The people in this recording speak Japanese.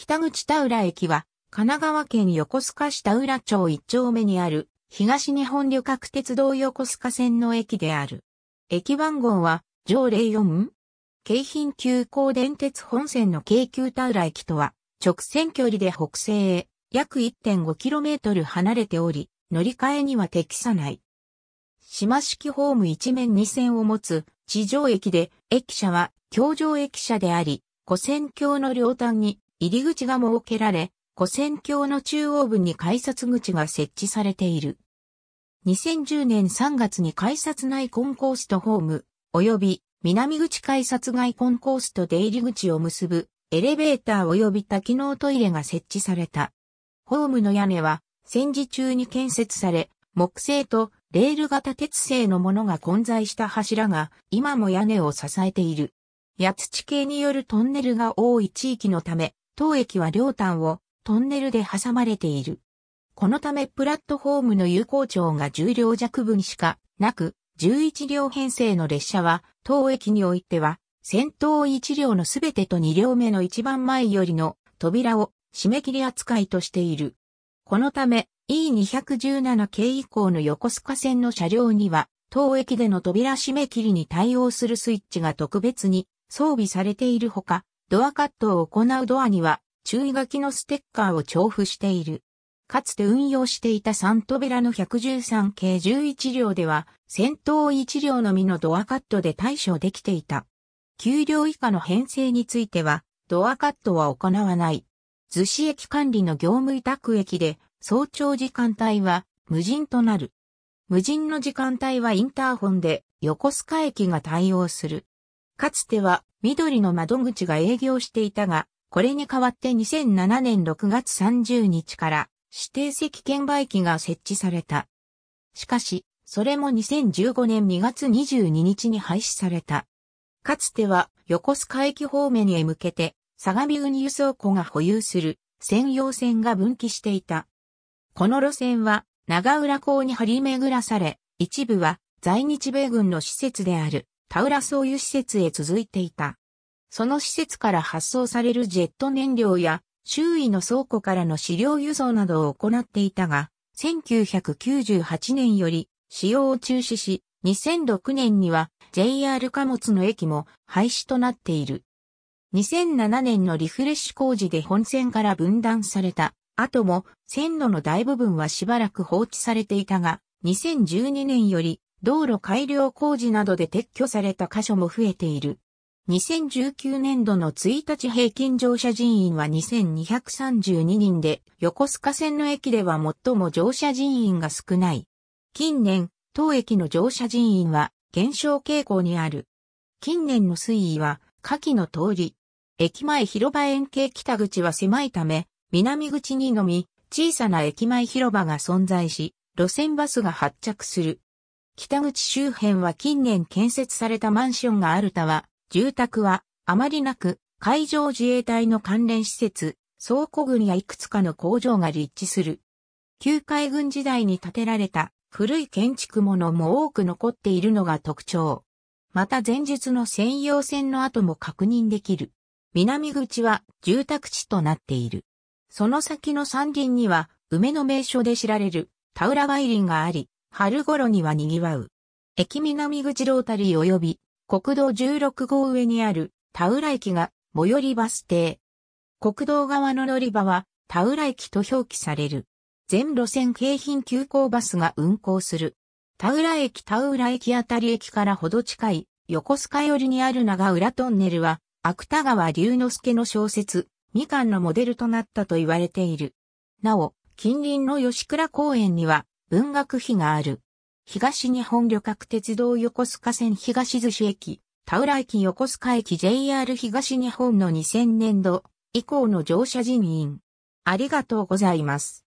北口田浦駅は、神奈川県横須賀市田浦町一丁目にある、東日本旅客鉄道横須賀線の駅である。駅番号は、条例4京浜急行電鉄本線の京急田浦駅とは、直線距離で北西へ約 1.5km 離れており、乗り換えには適さない。島式ホーム一面2線を持つ地上駅で、駅舎は橋上駅舎であり、古線橋の両端に入り口が設けられ、古戦橋の中央部に改札口が設置されている。2010年3月に改札内コンコースとホーム、及び南口改札外コンコースと出入り口を結ぶエレベーター及び多機能トイレが設置された。ホームの屋根は戦時中に建設され、木製とレール型鉄製のものが混在した柱が今も屋根を支えている。八地形によるトンネルが多い地域のため、当駅は両端をトンネルで挟まれている。このためプラットホームの有効長が10両弱分しかなく、11両編成の列車は、当駅においては、先頭1両のすべてと2両目の一番前よりの扉を締め切り扱いとしている。このため E217 系以降の横須賀線の車両には、当駅での扉締め切りに対応するスイッチが特別に装備されているほか、ドアカットを行うドアには注意書きのステッカーを重布している。かつて運用していたサントベラの113系11両では、先頭1両のみのドアカットで対処できていた。給料以下の編成については、ドアカットは行わない。図紙駅管理の業務委託駅で、早朝時間帯は無人となる。無人の時間帯はインターホンで横須賀駅が対応する。かつては緑の窓口が営業していたが、これに代わって2007年6月30日から指定席券売機が設置された。しかし、それも2015年2月22日に廃止された。かつては横須賀駅方面へ向けて相模海輸送庫が保有する専用線が分岐していた。この路線は長浦港に張り巡らされ、一部は在日米軍の施設であるタウラスオ施設へ続いていた。その施設から発送されるジェット燃料や周囲の倉庫からの資料輸送などを行っていたが、1998年より使用を中止し、2006年には JR 貨物の駅も廃止となっている。2007年のリフレッシュ工事で本線から分断された後も線路の大部分はしばらく放置されていたが、2012年より道路改良工事などで撤去された箇所も増えている。2019年度の1日平均乗車人員は2232人で、横須賀線の駅では最も乗車人員が少ない。近年、当駅の乗車人員は減少傾向にある。近年の推移は、下記の通り。駅前広場円形北口は狭いため、南口にのみ、小さな駅前広場が存在し、路線バスが発着する。北口周辺は近年建設されたマンションがあるたは、住宅はあまりなく、海上自衛隊の関連施設、倉庫群やいくつかの工場が立地する。旧海軍時代に建てられた古い建築物も多く残っているのが特徴。また前述の専用線の跡も確認できる。南口は住宅地となっている。その先の山林には梅の名所で知られる田浦梅林があり、春頃には賑わう。駅南口ロータリー及び国道16号上にある田浦駅が最寄りバス停。国道側の乗り場は田浦駅と表記される。全路線京浜急行バスが運行する。田浦駅田浦駅あたり駅からほど近い横須賀寄りにある長浦トンネルは芥川龍之介の小説、みかんのモデルとなったと言われている。なお、近隣の吉倉公園には文学碑がある。東日本旅客鉄道横須賀線東寿司駅、田浦駅横須賀駅 JR 東日本の2000年度以降の乗車人員。ありがとうございます。